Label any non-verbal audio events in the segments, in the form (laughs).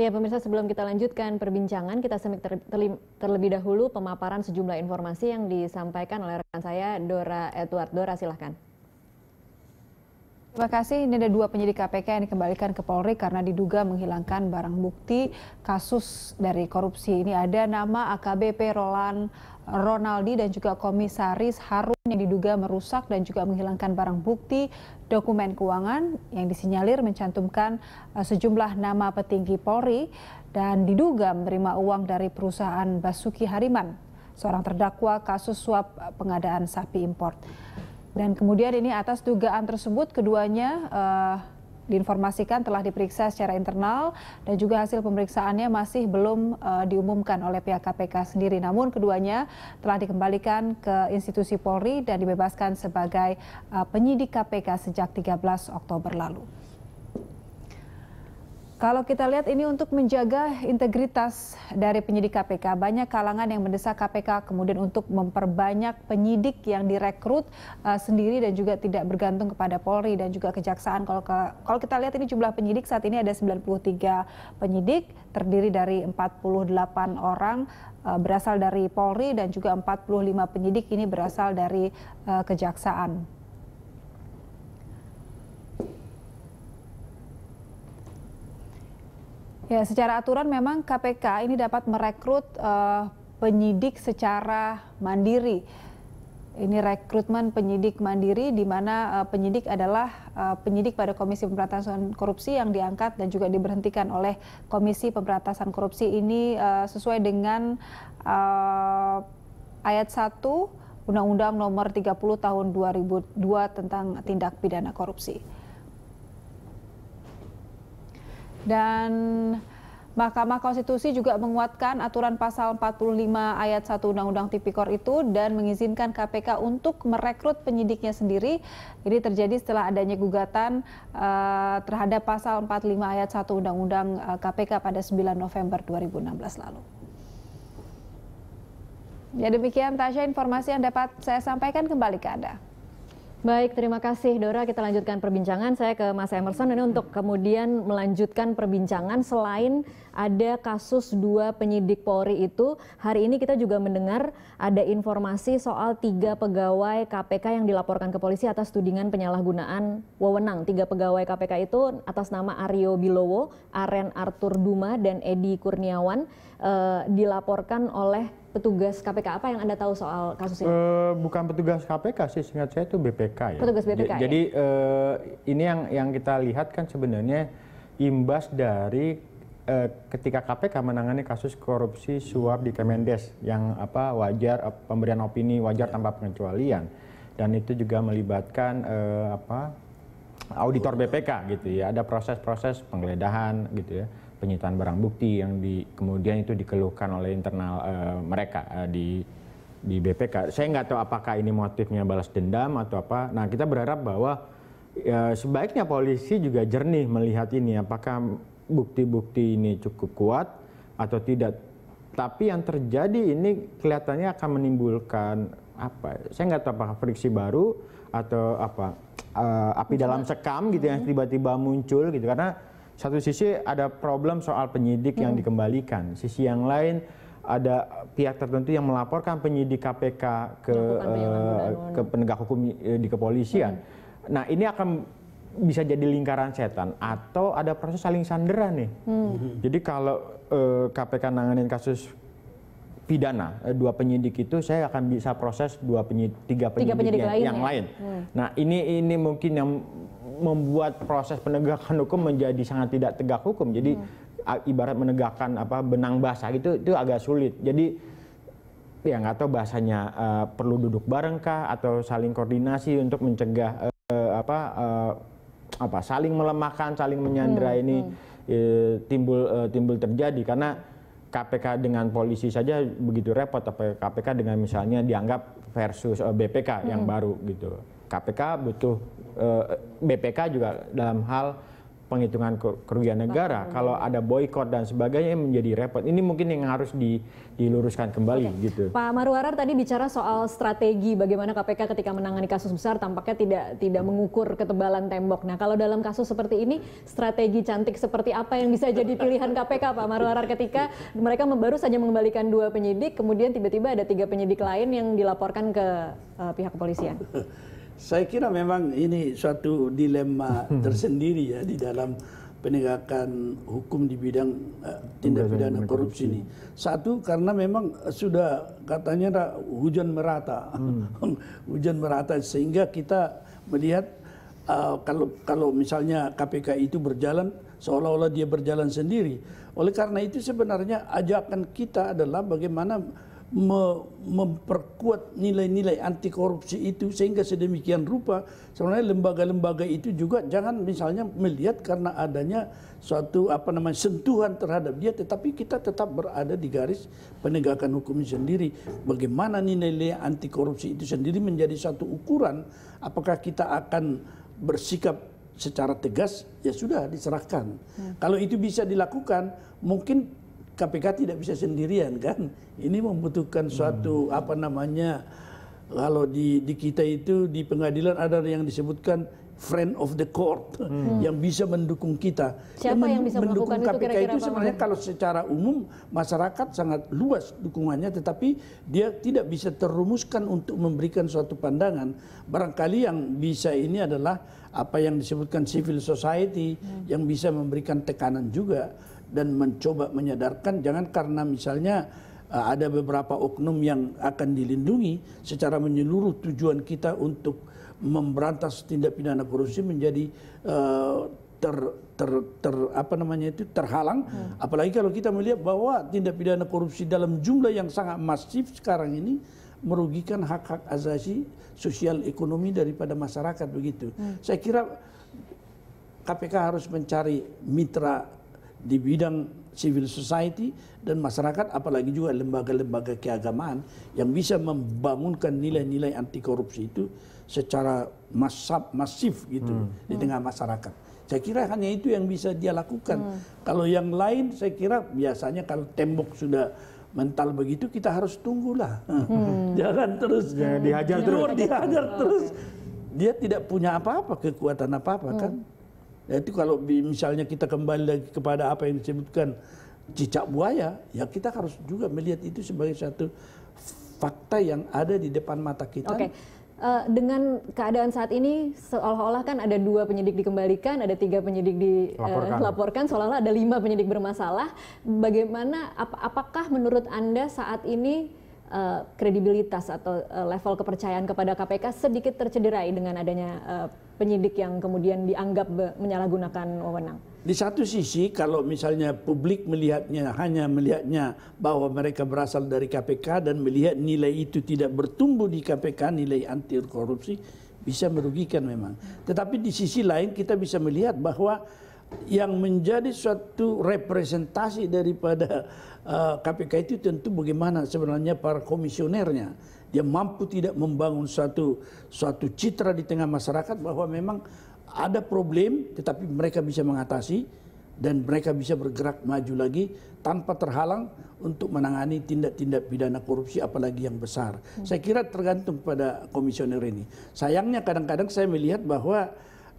Ya pemirsa sebelum kita lanjutkan perbincangan kita semik ter, terlebih dahulu pemaparan sejumlah informasi yang disampaikan oleh rekan saya Dora Edward. Dora silahkan. Terima kasih. Ini ada dua penyidik KPK yang dikembalikan ke Polri karena diduga menghilangkan barang bukti kasus dari korupsi. Ini ada nama AKBP Roland Ronaldi dan juga Komisaris Harun yang diduga merusak dan juga menghilangkan barang bukti dokumen keuangan yang disinyalir mencantumkan eh, sejumlah nama petinggi Polri dan diduga menerima uang dari perusahaan Basuki Hariman, seorang terdakwa kasus suap pengadaan sapi impor. Dan kemudian ini atas dugaan tersebut keduanya uh, diinformasikan telah diperiksa secara internal dan juga hasil pemeriksaannya masih belum uh, diumumkan oleh pihak KPK sendiri. Namun keduanya telah dikembalikan ke institusi Polri dan dibebaskan sebagai uh, penyidik KPK sejak 13 Oktober lalu. Kalau kita lihat ini untuk menjaga integritas dari penyidik KPK, banyak kalangan yang mendesak KPK kemudian untuk memperbanyak penyidik yang direkrut uh, sendiri dan juga tidak bergantung kepada Polri dan juga kejaksaan. Kalau kalau kita lihat ini jumlah penyidik saat ini ada 93 penyidik terdiri dari 48 orang uh, berasal dari Polri dan juga 45 penyidik ini berasal dari uh, kejaksaan. Ya, secara aturan memang KPK ini dapat merekrut uh, penyidik secara mandiri. Ini rekrutmen penyidik mandiri di mana uh, penyidik adalah uh, penyidik pada Komisi Pemberantasan Korupsi yang diangkat dan juga diberhentikan oleh Komisi Pemberantasan Korupsi ini uh, sesuai dengan uh, ayat 1 Undang-Undang Nomor 30 Tahun 2002 tentang tindak pidana korupsi. Dan Mahkamah Konstitusi juga menguatkan aturan pasal 45 ayat 1 Undang-Undang Tipikor itu dan mengizinkan KPK untuk merekrut penyidiknya sendiri. Ini terjadi setelah adanya gugatan uh, terhadap pasal 45 ayat 1 Undang-Undang KPK eh, pada 9 November 2016 lalu. Ya demikian Tasya informasi yang dapat saya sampaikan kembali ke Anda. Baik, terima kasih Dora. Kita lanjutkan perbincangan. Saya ke Mas Emerson ini untuk kemudian melanjutkan perbincangan selain ada kasus dua penyidik Polri itu. Hari ini kita juga mendengar ada informasi soal tiga pegawai KPK yang dilaporkan ke polisi atas tudingan penyalahgunaan wewenang. Tiga pegawai KPK itu atas nama Aryo Bilowo, Aren Arthur Duma, dan Edi Kurniawan eh, dilaporkan oleh petugas KPK apa yang anda tahu soal kasus ini? Uh, bukan petugas KPK sih, ingat saya itu BPK ya. Petugas BPK. J ya? Jadi uh, ini yang yang kita lihat kan sebenarnya imbas dari uh, ketika KPK menangani kasus korupsi suap di Kemendes yang apa wajar pemberian opini wajar ya. tanpa pengecualian dan itu juga melibatkan apa auditor BPK gitu ya ada proses-proses penggeledahan gitu ya penyitaan barang bukti yang di, kemudian itu dikeluhkan oleh internal uh, mereka uh, di di BPK. Saya nggak tahu apakah ini motifnya balas dendam atau apa. Nah kita berharap bahwa uh, sebaiknya polisi juga jernih melihat ini apakah bukti-bukti ini cukup kuat atau tidak. Tapi yang terjadi ini kelihatannya akan menimbulkan apa? Ya, saya nggak tahu apakah friksi baru atau apa uh, api dalam sekam gitu hmm. yang tiba-tiba muncul gitu karena satu sisi ada problem soal penyidik hmm. yang dikembalikan, sisi yang lain ada pihak tertentu yang melaporkan penyidik KPK ke uh, ke penegak hukum eh, di kepolisian. Hmm. Nah, ini akan bisa jadi lingkaran setan atau ada proses saling sandera nih. Hmm. Jadi kalau uh, eh, KPK nanganin kasus pidana eh, dua penyidik itu saya akan bisa proses dua penyidik, tiga penyidik, tiga penyidik yang, lain, yang ya? Hmm. Nah ini ini mungkin yang membuat proses penegakan hukum menjadi sangat tidak tegak hukum. Jadi hmm. ibarat menegakkan apa benang basah itu itu agak sulit. Jadi ya nggak tahu bahasanya uh, perlu duduk barengkah atau saling koordinasi untuk mencegah uh, apa uh, apa saling melemahkan, saling menyandera hmm. ini hmm. E, timbul e, timbul terjadi karena KPK dengan polisi saja begitu repot apa KPK dengan misalnya dianggap versus uh, eh, BPK hmm. yang baru gitu. KPK butuh uh, eh, BPK juga dalam hal penghitungan kerugian negara. Kalau ada boykot dan sebagainya menjadi repot. Ini mungkin yang harus di, diluruskan kembali Oke. gitu. Pak Marwarar tadi bicara soal strategi bagaimana KPK ketika menangani kasus besar tampaknya tidak tidak mengukur ketebalan tembok. Nah, kalau dalam kasus seperti ini strategi cantik seperti apa yang bisa jadi pilihan KPK Pak Marwarar ketika mereka baru saja mengembalikan dua penyidik kemudian tiba-tiba ada tiga penyidik lain yang dilaporkan ke uh, pihak kepolisian? (laughs) Saya kira memang ini suatu dilema (laughs) tersendiri ya di dalam penegakan hukum di bidang uh, tindak pidana korupsi ini. Satu karena memang sudah katanya hujan merata, hmm. (laughs) hujan merata sehingga kita melihat uh, kalau kalau misalnya KPK itu berjalan seolah-olah dia berjalan sendiri. Oleh karena itu sebenarnya ajakan kita adalah bagaimana me memperkuat nilai-nilai anti korupsi itu sehingga sedemikian rupa sebenarnya lembaga-lembaga itu juga jangan misalnya melihat karena adanya suatu apa namanya sentuhan terhadap dia tetapi kita tetap berada di garis penegakan hukum sendiri bagaimana nilai-nilai anti korupsi itu sendiri menjadi satu ukuran apakah kita akan bersikap secara tegas ya sudah diserahkan ya. kalau itu bisa dilakukan mungkin KPK tidak bisa sendirian kan. Ini membutuhkan suatu hmm. apa namanya kalau di di kita itu di pengadilan ada yang disebutkan friend of the court hmm. yang bisa mendukung kita. Siapa yang, yang bisa mendukung KPK itu, kira -kira itu sebenarnya kalau secara umum masyarakat sangat luas dukungannya tetapi dia tidak bisa terumuskan untuk memberikan suatu pandangan. Barangkali yang bisa ini adalah apa yang disebutkan civil society hmm. yang bisa memberikan tekanan juga dan mencoba menyadarkan jangan karena misalnya eh, ada beberapa oknum yang akan dilindungi secara menyeluruh tujuan kita untuk memberantas tindak pidana korupsi menjadi uh, ter, ter ter apa namanya itu terhalang hmm. apalagi kalau kita melihat bahwa tindak pidana korupsi dalam jumlah yang sangat masif sekarang ini merugikan hak-hak asasi sosial ekonomi daripada masyarakat begitu. Hmm. Saya kira KPK harus mencari mitra di bidang civil society dan masyarakat apalagi juga lembaga-lembaga keagamaan yang bisa membangunkan nilai-nilai anti korupsi itu secara masab, masif gitu hmm. di tengah masyarakat. Saya kira hanya itu yang bisa dia lakukan. Hmm. Kalau yang lain saya kira biasanya kalau tembok sudah mental begitu kita harus tunggulah. Hmm. (laughs) Jangan terus ya, dihajar terus. Dihajar hmm. terus. Dia tidak punya apa-apa, kekuatan apa-apa hmm. kan itu kalau misalnya kita kembali lagi kepada apa yang disebutkan cicak buaya, ya kita harus juga melihat itu sebagai satu fakta yang ada di depan mata kita. Okay. Uh, eh, dengan keadaan saat ini seolah-olah kan ada dua penyidik dikembalikan, ada tiga penyidik dilaporkan, eh, uh, seolah-olah ada lima penyidik bermasalah. Bagaimana? Ap apakah menurut anda saat ini uh, kredibilitas atau uh, level kepercayaan kepada KPK sedikit tercederai dengan adanya uh, penyidik yang kemudian dianggap menyalahgunakan wewenang. Di satu sisi kalau misalnya publik melihatnya hanya melihatnya bahwa mereka berasal dari KPK dan melihat nilai itu tidak bertumbuh di KPK nilai anti korupsi bisa merugikan memang. Tetapi di sisi lain kita bisa melihat bahwa yang menjadi suatu representasi daripada uh, eh, KPK itu tentu bagaimana sebenarnya para komisionernya dia mampu tidak membangun suatu suatu citra di tengah masyarakat bahwa memang ada problem tetapi mereka bisa mengatasi dan mereka bisa bergerak maju lagi tanpa terhalang untuk menangani tindak-tindak pidana korupsi apalagi yang besar. Hmm. Saya kira tergantung pada komisioner ini. Sayangnya kadang-kadang saya melihat bahwa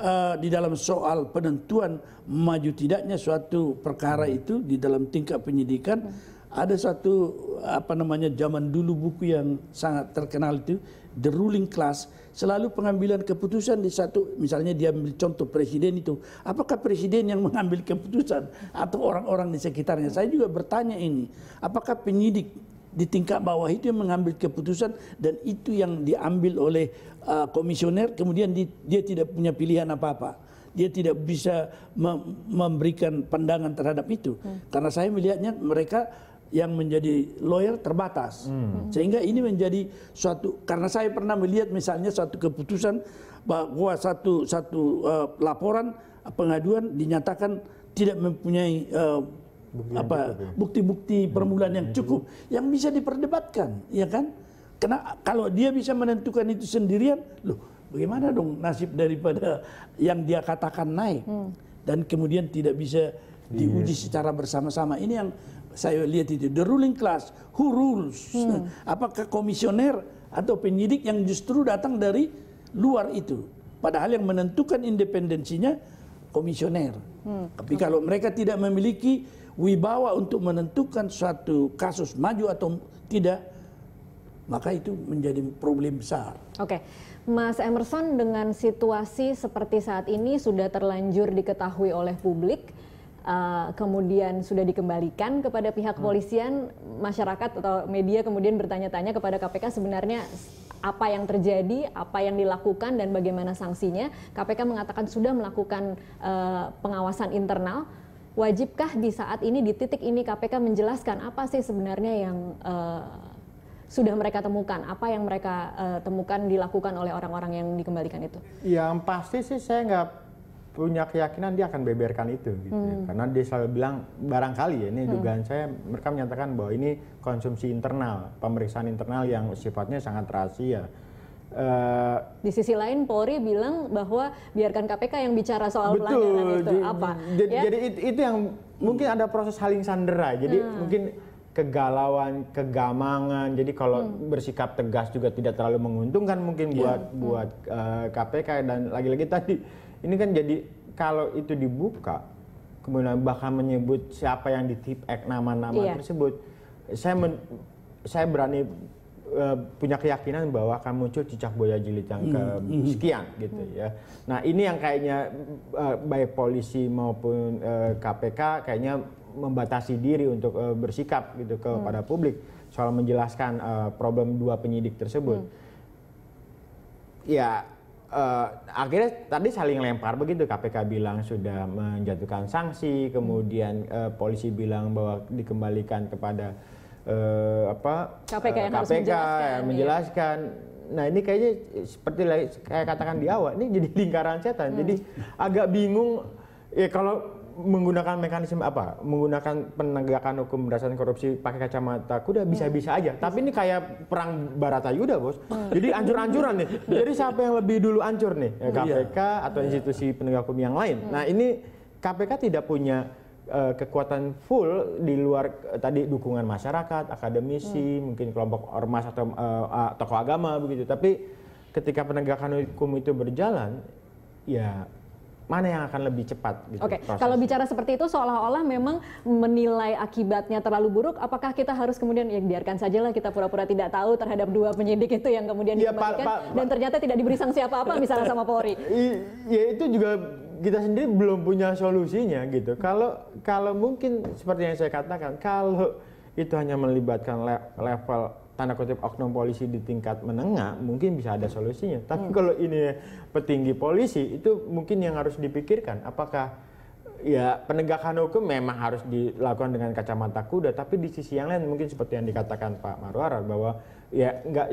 uh, di dalam soal penentuan maju tidaknya suatu perkara hmm. itu di dalam tingkat penyidikan hmm. ada satu apa namanya zaman dulu buku yang sangat terkenal itu The Ruling Class selalu pengambilan keputusan di satu misalnya dia ambil contoh presiden itu apakah presiden yang mengambil keputusan atau orang-orang di sekitarnya saya juga bertanya ini apakah penyidik di tingkat bawah itu yang mengambil keputusan dan itu yang diambil oleh uh, komisioner kemudian di, dia tidak punya pilihan apa-apa dia tidak bisa mem memberikan pandangan terhadap itu hmm. karena saya melihatnya mereka yang menjadi lawyer terbatas hmm. hmm. sehingga ini menjadi suatu karena saya pernah melihat misalnya suatu keputusan bahwa satu satu uh, laporan pengaduan dinyatakan tidak mempunyai uh, apa ya. bukti-bukti hmm. permulaan yang hmm. cukup yang bisa diperdebatkan, ya kan? Karena kalau dia bisa menentukan itu sendirian, loh, bagaimana dong nasib daripada yang dia katakan naik hmm. dan kemudian tidak bisa diuji iya. secara bersama-sama. Ini yang saya lihat itu the ruling class, who rules? Hmm. (laughs) Apakah komisioner atau penyidik yang justru datang dari luar itu? Padahal yang menentukan independensinya komisioner. Hmm. Tapi kalau mereka tidak memiliki wibawa untuk menentukan suatu kasus maju atau tidak, maka itu menjadi problem besar. Oke. Okay. Mas Emerson dengan situasi seperti saat ini sudah terlanjur diketahui oleh publik eh, kemudian sudah dikembalikan kepada pihak hmm. kepolisian, masyarakat atau media kemudian bertanya-tanya kepada KPK sebenarnya apa yang terjadi, apa yang dilakukan dan bagaimana sanksinya. KPK mengatakan sudah melakukan eh, pengawasan internal wajibkah di saat ini di titik ini KPK menjelaskan apa sih sebenarnya yang uh, sudah mereka temukan apa yang mereka uh, temukan dilakukan oleh orang-orang yang dikembalikan itu? Ya, yang pasti sih saya nggak punya keyakinan dia akan beberkan itu gitu ya. hmm. karena dia selalu bilang barangkali ya ini hmm. dugaan saya mereka menyatakan bahwa ini konsumsi internal pemeriksaan internal yang sifatnya sangat rahasia Uh, di sisi lain Polri bilang bahwa biarkan KPK yang bicara soal betul, pelanggaran itu di, apa jadi, ya? jadi itu, itu yang mungkin ada proses saling sandera jadi hmm. mungkin kegalauan kegamangan jadi kalau hmm. bersikap tegas juga tidak terlalu menguntungkan mungkin iya. buat hmm. buat uh, eh, KPK dan lagi-lagi tadi ini kan jadi kalau itu dibuka kemudian bahkan menyebut siapa yang di nama-nama yeah. tersebut saya men, saya berani uh, punya keyakinan bahwa akan muncul cicak buaya jilid yang hmm, ke hmm. sekian gitu hmm. ya. Nah ini yang kayaknya uh, baik polisi maupun uh, eh, KPK kayaknya membatasi diri untuk uh, bersikap gitu kepada hmm. publik soal menjelaskan uh, problem dua penyidik tersebut. Hmm. Ya uh, akhirnya tadi saling lempar begitu KPK bilang sudah menjatuhkan sanksi, kemudian uh, polisi bilang bahwa dikembalikan kepada uh, apa KPK yang, KPK eh, harus menjelaskan, yang menjelaskan. Iya. Nah ini kayaknya seperti kayak katakan di awal, ini jadi lingkaran setan. Hmm. Jadi agak bingung ya kalau menggunakan mekanisme apa? Menggunakan penegakan hukum berdasarkan korupsi pakai kacamata kuda hmm. bisa-bisa aja. Tapi ini kayak perang yuda Bos. Hmm. Jadi ancur-ancuran nih. (laughs) Jadi siapa yang lebih dulu ancur nih? KPK ya, oh, iya. atau iya. institusi penegak hukum yang lain. Hmm. Nah, ini KPK tidak punya Eh, kekuatan full di luar eh, tadi dukungan masyarakat, akademisi, hmm. mungkin kelompok ormas atau uh, tokoh agama begitu. Tapi ketika penegakan hukum itu berjalan, ya mana yang akan lebih cepat gitu Oke, okay. kalau bicara seperti itu seolah-olah memang menilai akibatnya terlalu buruk, apakah kita harus kemudian ya biarkan sajalah kita pura-pura tidak tahu terhadap dua penyidik itu yang kemudian ya, dimasukkan dan ternyata tidak diberi sanksi apa-apa misalnya sama Polri. ya itu juga kita sendiri belum punya solusinya gitu. Kalau kalau mungkin seperti yang saya katakan, kalau itu hanya melibatkan le level tanda kutip oknum polisi di tingkat menengah, mungkin bisa ada solusinya. Tapi hmm. kalau ini petinggi polisi, itu mungkin yang harus dipikirkan. Apakah ya penegakan hukum memang harus dilakukan dengan kacamata kuda, tapi di sisi yang lain mungkin seperti yang dikatakan Pak Marwara bahwa ya nggak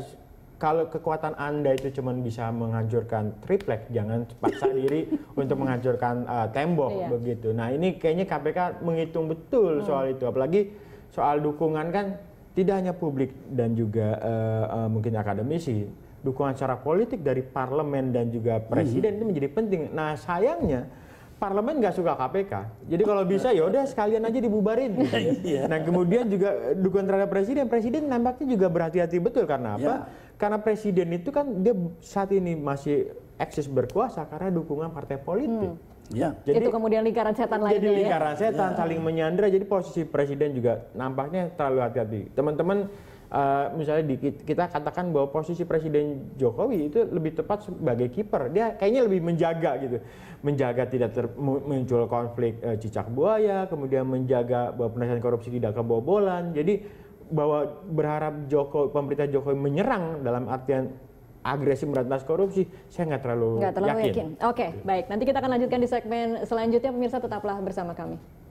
kalau kekuatan Anda itu cuma bisa menghancurkan triplek, jangan paksa diri (laughs) untuk menghancurkan uh, tembok iya. begitu. Nah, ini kayaknya KPK menghitung betul hmm. soal itu, apalagi soal dukungan kan tidak hanya publik dan juga uh, uh, mungkin akademisi, dukungan secara politik dari parlemen dan juga presiden hmm. itu menjadi penting. Nah, sayangnya parlemen nggak suka KPK. Jadi kalau bisa ya udah sekalian aja dibubarin. (laughs) Iya. Gitu. nah kemudian juga dukungan terhadap presiden, presiden nampaknya juga berhati-hati betul karena apa? Ya. Karena presiden itu kan dia saat ini masih eksis berkuasa karena dukungan partai politik. Hmm. Ya. Jadi, itu kemudian lingkaran setan lainnya. Jadi ya. lingkaran ya? setan ya. saling menyandra. Jadi posisi presiden juga nampaknya terlalu hati-hati. Teman-teman uh, misalnya di, kita katakan bahwa posisi Presiden Jokowi itu lebih tepat sebagai kiper. Dia kayaknya lebih menjaga gitu, menjaga tidak ter, muncul konflik uh, cicak buaya, kemudian menjaga bahwa penasihat korupsi tidak kebobolan. Jadi bahwa berharap Jokowi pemerintah Jokowi menyerang dalam artian agresif berantas korupsi, saya nggak terlalu, terlalu yakin. yakin. Oke, okay, baik. Nanti kita akan lanjutkan di segmen selanjutnya. Pemirsa tetaplah bersama kami.